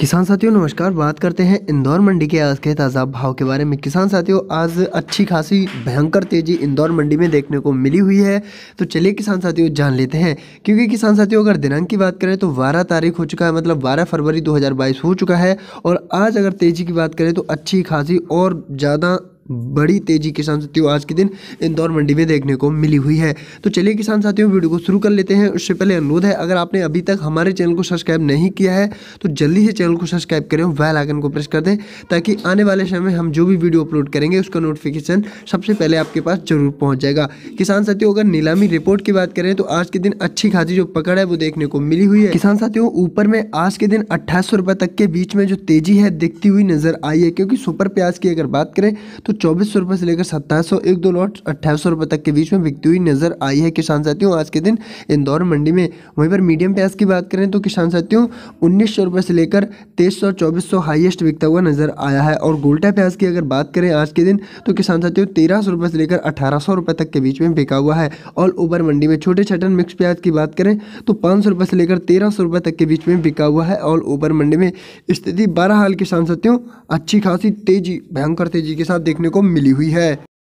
किसान साथियों नमस्कार बात करते हैं इंदौर मंडी के आज के ताज़ा भाव के बारे में किसान साथियों आज अच्छी खासी भयंकर तेज़ी इंदौर मंडी में देखने को मिली हुई है तो चलिए किसान साथियों जान लेते हैं क्योंकि किसान साथियों अगर दिनांक की बात करें तो 12 तारीख हो चुका है मतलब 12 फरवरी 2022 हो चुका है और आज अगर तेज़ी की बात करें तो अच्छी खासी और ज़्यादा बड़ी तेजी किसान साथियों आज के दिन इंदौर मंडी में देखने को मिली हुई है तो चलिए किसान साथियों वीडियो को शुरू कर लेते हैं उससे पहले अनुरोध है अगर आपने अभी तक हमारे चैनल को सब्सक्राइब नहीं किया है तो जल्दी से चैनल को सब्सक्राइब करें वेल आइकन को प्रेस कर दें ताकि आने वाले समय हम जो भी वीडियो अपलोड करेंगे उसका नोटिफिकेशन सबसे पहले आपके पास जरूर पहुँच जाएगा किसान साथियों अगर नीलामी रिपोर्ट की बात करें तो आज के दिन अच्छी खासी जो पकड़ है वो देखने को मिली हुई है किसान साथियों ऊपर में आज के दिन अट्ठाईस तक के बीच में जो तेजी है दिखती हुई नजर आई है क्योंकि सुपर प्याज की अगर बात करें तो चौबीस सौ रुपये से लेकर सत्ताईस सौ एक दो लॉट अट्ठाईस सौ रुपये तक के बीच में बिकती हुई नजर आई है किसान साथियों आज के दिन इंदौर मंडी में वहीं पर मीडियम प्याज की बात करें तो किसान साथियों उन्नीस सौ रुपये से लेकर तेईस सौ चौबीस सौ हाइएस्ट बिकता हुआ नजर आया है और गोल्टा प्याज की अगर बात करें आज के दिन तो किसान साथियों तेरह सौ रुपये से लेकर अठारह सौ रुपये तक के बीच में बिका हुआ है ऑल ओवर मंडी में छोटे छटन मिक्स प्याज की बात करें तो पाँच सौ रुपये से लेकर तेरह सौ रुपये तक के बीच में बिका हुआ है ऑल ओवर मंडी में स्थिति बारह हाल किसान साथियों अच्छी खासी तेजी भयंकर तेजी के साथ देखने देखने को मिली हुई है